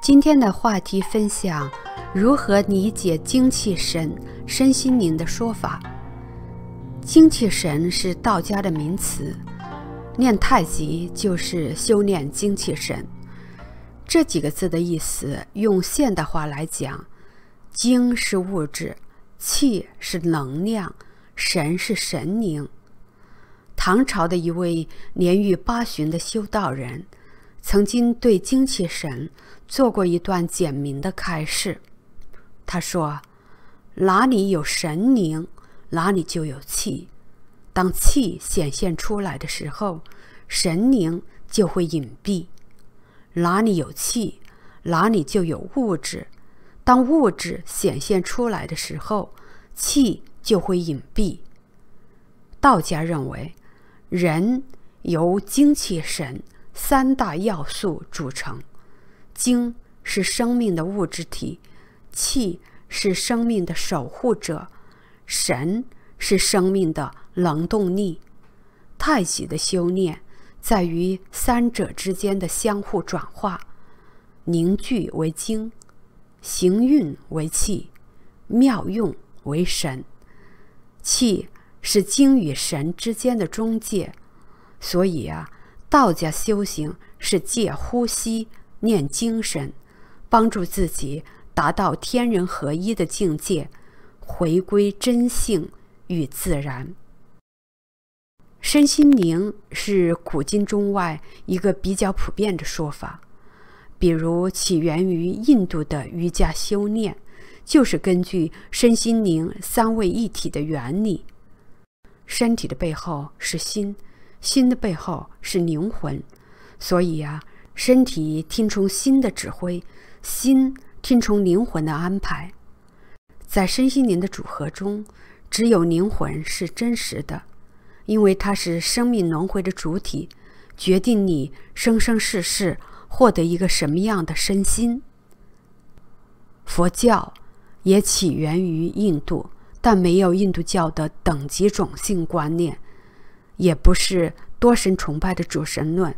今天的话题分享：如何理解“精气神、身心灵”的说法？“精气神”是道家的名词，练太极就是修炼“精气神”这几个字的意思。用现代话来讲，“精”是物质，“气”是能量，“神”是神灵。唐朝的一位年逾八旬的修道人。曾经对精气神做过一段简明的开示。他说：“哪里有神灵，哪里就有气；当气显现出来的时候，神灵就会隐蔽。哪里有气，哪里就有物质；当物质显现出来的时候，气就会隐蔽。”道家认为，人由精气神。三大要素组成：精是生命的物质体，气是生命的守护者，神是生命的能动力。太极的修炼在于三者之间的相互转化，凝聚为精，行运为气，妙用为神。气是精与神之间的中介，所以啊。道家修行是借呼吸念精神，帮助自己达到天人合一的境界，回归真性与自然。身心灵是古今中外一个比较普遍的说法，比如起源于印度的瑜伽修炼，就是根据身心灵三位一体的原理。身体的背后是心。心的背后是灵魂，所以啊，身体听从心的指挥，心听从灵魂的安排。在身心灵的组合中，只有灵魂是真实的，因为它是生命轮回的主体，决定你生生世世获得一个什么样的身心。佛教也起源于印度，但没有印度教的等级种性观念。也不是多神崇拜的主神论。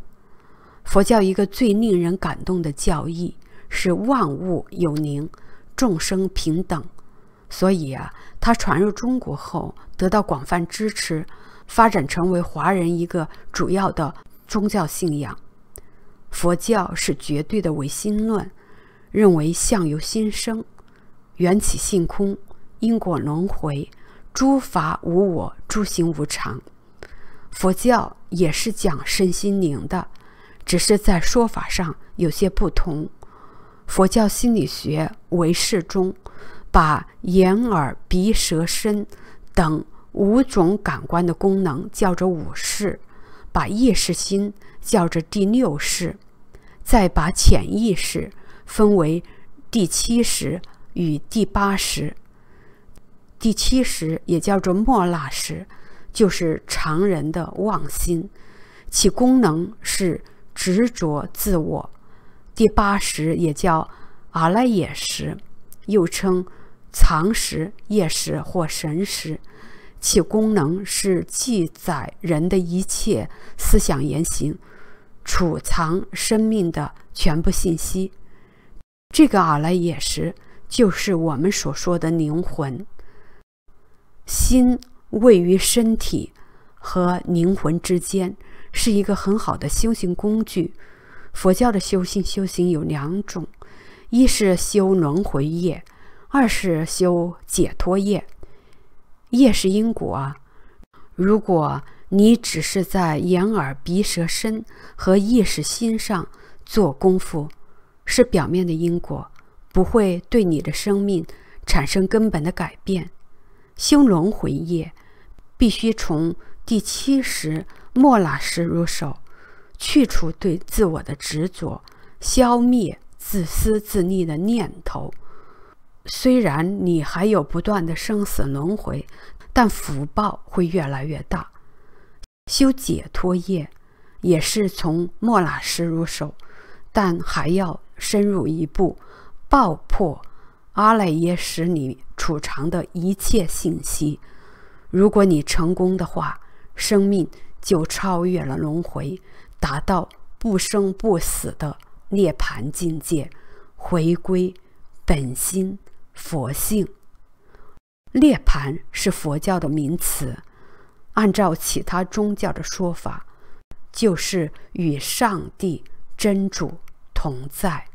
佛教一个最令人感动的教义是万物有灵、众生平等。所以啊，它传入中国后得到广泛支持，发展成为华人一个主要的宗教信仰。佛教是绝对的唯心论，认为相由心生，缘起性空，因果轮回，诸法无我，诸行无常。佛教也是讲身心灵的，只是在说法上有些不同。佛教心理学为识中，把眼、耳、鼻、舌、身等五种感官的功能叫做五识，把意识心叫做第六识，再把潜意识分为第七识与第八识。第七识也叫做末那识。就是常人的妄心，其功能是执着自我。第八识也叫阿赖耶识，又称藏识、业识或神识，其功能是记载人的一切思想言行，储藏生命的全部信息。这个阿赖耶识就是我们所说的灵魂、心。位于身体和灵魂之间，是一个很好的修行工具。佛教的修行，修行有两种：一是修轮回业，二是修解脱业。业是因果。如果你只是在眼耳鼻舌身和意识心上做功夫，是表面的因果，不会对你的生命产生根本的改变。修轮回业，必须从第七识末那识入手，去除对自我的执着，消灭自私自利的念头。虽然你还有不断的生死轮回，但福报会越来越大。修解脱业，也是从末那识入手，但还要深入一步，爆破阿赖耶识里。补偿的一切信息。如果你成功的话，生命就超越了轮回，达到不生不死的涅槃境界，回归本心佛性。涅槃是佛教的名词，按照其他宗教的说法，就是与上帝真主同在。